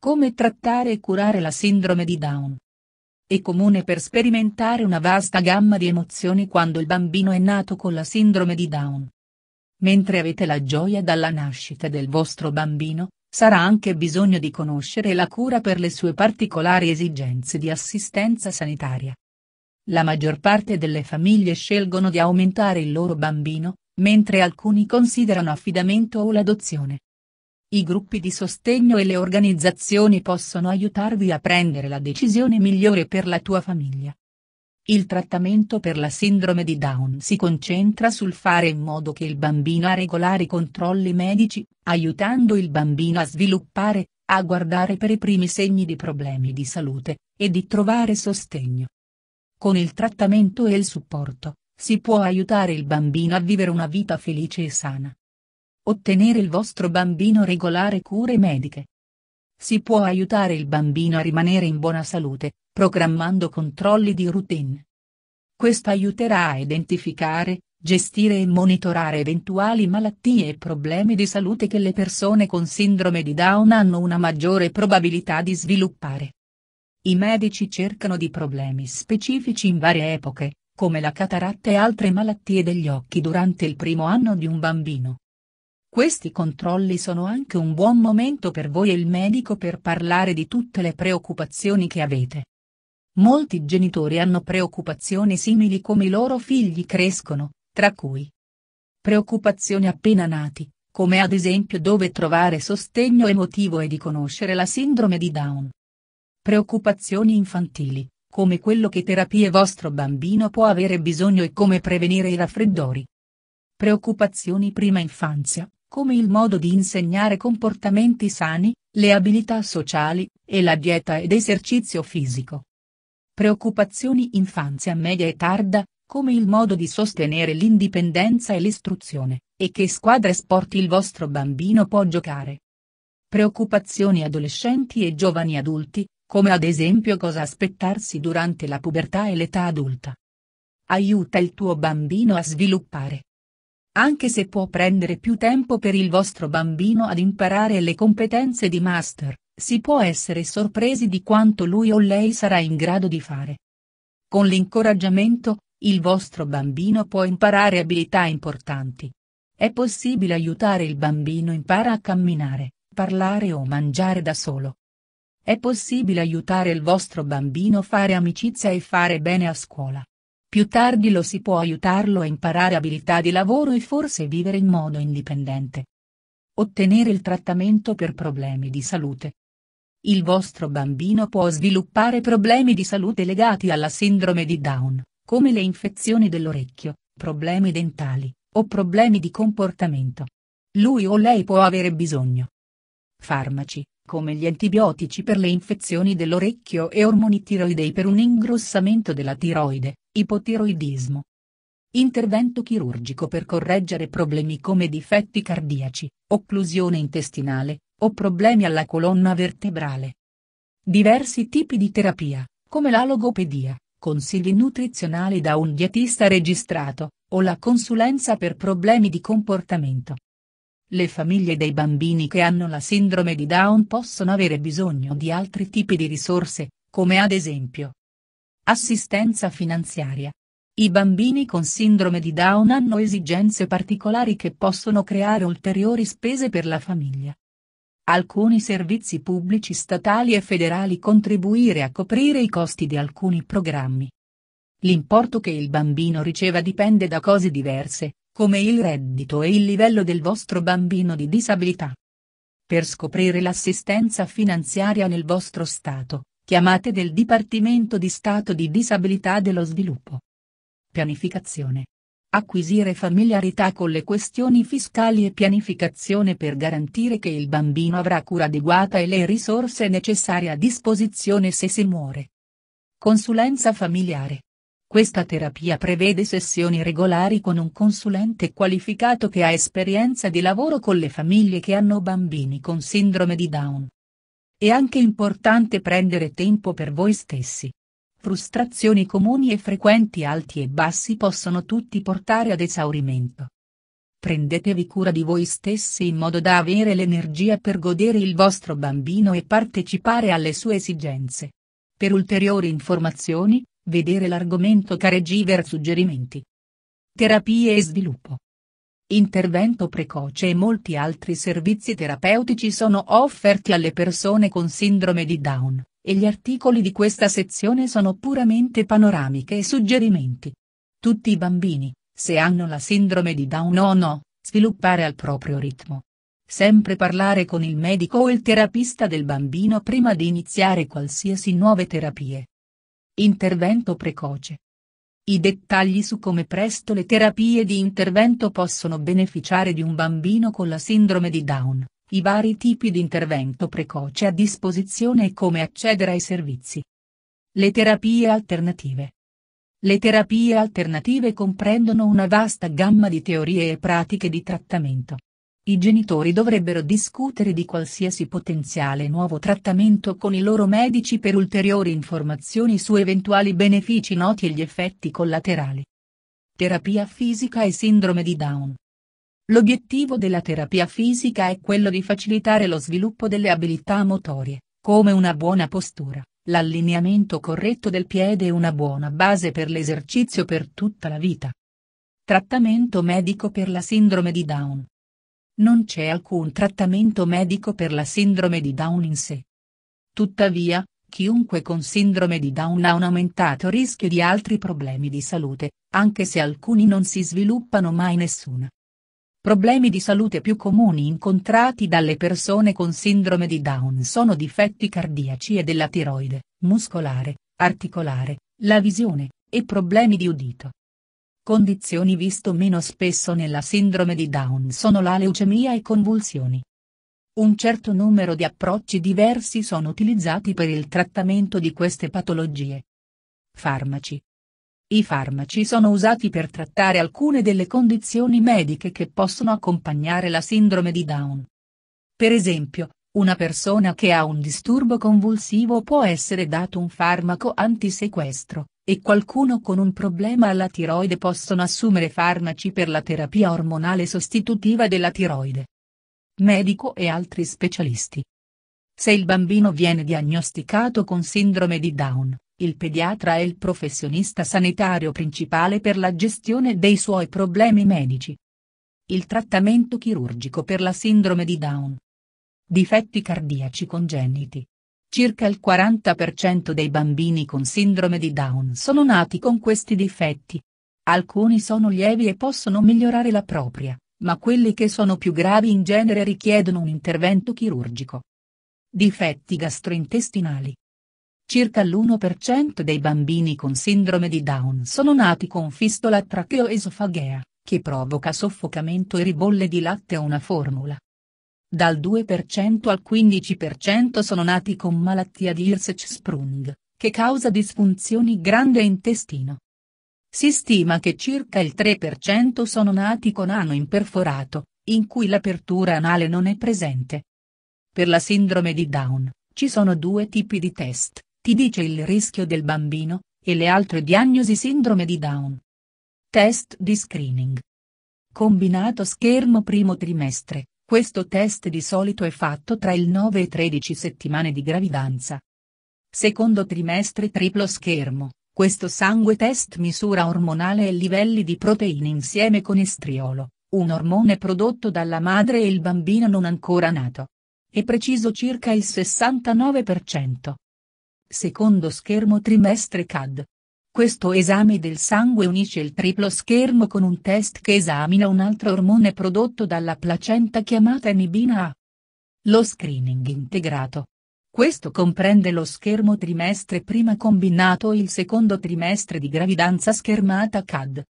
Come trattare e curare la sindrome di Down? È comune per sperimentare una vasta gamma di emozioni quando il bambino è nato con la sindrome di Down. Mentre avete la gioia dalla nascita del vostro bambino, sarà anche bisogno di conoscere la cura per le sue particolari esigenze di assistenza sanitaria. La maggior parte delle famiglie scelgono di aumentare il loro bambino, mentre alcuni considerano affidamento o l'adozione. I gruppi di sostegno e le organizzazioni possono aiutarvi a prendere la decisione migliore per la tua famiglia. Il trattamento per la sindrome di Down si concentra sul fare in modo che il bambino ha regolari controlli medici, aiutando il bambino a sviluppare, a guardare per i primi segni di problemi di salute, e di trovare sostegno. Con il trattamento e il supporto, si può aiutare il bambino a vivere una vita felice e sana. Ottenere il vostro bambino regolare cure mediche. Si può aiutare il bambino a rimanere in buona salute, programmando controlli di routine. Questo aiuterà a identificare, gestire e monitorare eventuali malattie e problemi di salute che le persone con sindrome di Down hanno una maggiore probabilità di sviluppare. I medici cercano di problemi specifici in varie epoche, come la cataratta e altre malattie degli occhi durante il primo anno di un bambino. Questi controlli sono anche un buon momento per voi e il medico per parlare di tutte le preoccupazioni che avete. Molti genitori hanno preoccupazioni simili come i loro figli crescono, tra cui preoccupazioni appena nati, come ad esempio dove trovare sostegno emotivo e di conoscere la sindrome di Down. Preoccupazioni infantili, come quello che terapie vostro bambino può avere bisogno e come prevenire i raffreddori. Preoccupazioni prima infanzia, come il modo di insegnare comportamenti sani, le abilità sociali, e la dieta ed esercizio fisico. Preoccupazioni infanzia media e tarda, come il modo di sostenere l'indipendenza e l'istruzione, e che squadre sport il vostro bambino può giocare. Preoccupazioni adolescenti e giovani adulti, come ad esempio cosa aspettarsi durante la pubertà e l'età adulta. Aiuta il tuo bambino a sviluppare anche se può prendere più tempo per il vostro bambino ad imparare le competenze di master, si può essere sorpresi di quanto lui o lei sarà in grado di fare. Con l'incoraggiamento, il vostro bambino può imparare abilità importanti. È possibile aiutare il bambino impara a camminare, parlare o mangiare da solo. È possibile aiutare il vostro bambino fare amicizia e fare bene a scuola. Più tardi lo si può aiutarlo a imparare abilità di lavoro e forse vivere in modo indipendente. Ottenere il trattamento per problemi di salute. Il vostro bambino può sviluppare problemi di salute legati alla sindrome di Down, come le infezioni dell'orecchio, problemi dentali, o problemi di comportamento. Lui o lei può avere bisogno. Farmaci, come gli antibiotici per le infezioni dell'orecchio e ormoni tiroidei per un ingrossamento della tiroide, ipotiroidismo. Intervento chirurgico per correggere problemi come difetti cardiaci, occlusione intestinale, o problemi alla colonna vertebrale. Diversi tipi di terapia, come la logopedia, consigli nutrizionali da un dietista registrato, o la consulenza per problemi di comportamento. Le famiglie dei bambini che hanno la sindrome di Down possono avere bisogno di altri tipi di risorse, come ad esempio, Assistenza finanziaria. I bambini con sindrome di Down hanno esigenze particolari che possono creare ulteriori spese per la famiglia. Alcuni servizi pubblici statali e federali contribuire a coprire i costi di alcuni programmi. L'importo che il bambino riceva dipende da cose diverse, come il reddito e il livello del vostro bambino di disabilità. Per scoprire l'assistenza finanziaria nel vostro Stato, chiamate del Dipartimento di Stato di Disabilità dello Sviluppo. Pianificazione. Acquisire familiarità con le questioni fiscali e pianificazione per garantire che il bambino avrà cura adeguata e le risorse necessarie a disposizione se si muore. Consulenza familiare. Questa terapia prevede sessioni regolari con un consulente qualificato che ha esperienza di lavoro con le famiglie che hanno bambini con sindrome di Down. È anche importante prendere tempo per voi stessi. Frustrazioni comuni e frequenti alti e bassi possono tutti portare ad esaurimento. Prendetevi cura di voi stessi in modo da avere l'energia per godere il vostro bambino e partecipare alle sue esigenze. Per ulteriori informazioni, vedere l'argomento caregiver suggerimenti. Terapie e sviluppo intervento precoce e molti altri servizi terapeutici sono offerti alle persone con sindrome di Down, e gli articoli di questa sezione sono puramente panoramiche e suggerimenti. Tutti i bambini, se hanno la sindrome di Down o no, sviluppare al proprio ritmo. Sempre parlare con il medico o il terapista del bambino prima di iniziare qualsiasi nuove terapie. Intervento precoce. I dettagli su come presto le terapie di intervento possono beneficiare di un bambino con la sindrome di Down, i vari tipi di intervento precoce a disposizione e come accedere ai servizi. Le terapie alternative. Le terapie alternative comprendono una vasta gamma di teorie e pratiche di trattamento i genitori dovrebbero discutere di qualsiasi potenziale nuovo trattamento con i loro medici per ulteriori informazioni su eventuali benefici noti e gli effetti collaterali. Terapia fisica e sindrome di Down. L'obiettivo della terapia fisica è quello di facilitare lo sviluppo delle abilità motorie, come una buona postura, l'allineamento corretto del piede e una buona base per l'esercizio per tutta la vita. Trattamento medico per la sindrome di Down non c'è alcun trattamento medico per la sindrome di Down in sé. Tuttavia, chiunque con sindrome di Down ha un aumentato rischio di altri problemi di salute, anche se alcuni non si sviluppano mai nessuna. Problemi di salute più comuni incontrati dalle persone con sindrome di Down sono difetti cardiaci e della tiroide, muscolare, articolare, la visione, e problemi di udito. Condizioni visto meno spesso nella sindrome di Down sono la leucemia e convulsioni. Un certo numero di approcci diversi sono utilizzati per il trattamento di queste patologie. Farmaci. I farmaci sono usati per trattare alcune delle condizioni mediche che possono accompagnare la sindrome di Down. Per esempio, una persona che ha un disturbo convulsivo può essere dato un farmaco antisequestro, e qualcuno con un problema alla tiroide possono assumere farmaci per la terapia ormonale sostitutiva della tiroide. Medico e altri specialisti. Se il bambino viene diagnosticato con sindrome di Down, il pediatra è il professionista sanitario principale per la gestione dei suoi problemi medici. Il trattamento chirurgico per la sindrome di Down. Difetti cardiaci congeniti. Circa il 40% dei bambini con sindrome di Down sono nati con questi difetti. Alcuni sono lievi e possono migliorare la propria, ma quelli che sono più gravi in genere richiedono un intervento chirurgico. Difetti gastrointestinali. Circa l'1% dei bambini con sindrome di Down sono nati con fistola tracheoesofagea, che provoca soffocamento e ribolle di latte o una formula dal 2% al 15% sono nati con malattia di Hirschsprung, che causa disfunzioni grande intestino. Si stima che circa il 3% sono nati con ano imperforato, in cui l'apertura anale non è presente. Per la sindrome di Down, ci sono due tipi di test, ti dice il rischio del bambino, e le altre diagnosi sindrome di Down. Test di screening. Combinato schermo primo trimestre, questo test di solito è fatto tra il 9 e 13 settimane di gravidanza. Secondo trimestre triplo schermo, questo sangue test misura ormonale e livelli di proteine insieme con estriolo, un ormone prodotto dalla madre e il bambino non ancora nato. È preciso circa il 69%. Secondo schermo trimestre CAD, questo esame del sangue unisce il triplo schermo con un test che esamina un altro ormone prodotto dalla placenta chiamata inibina A. Lo screening integrato. Questo comprende lo schermo trimestre prima combinato e il secondo trimestre di gravidanza schermata CAD,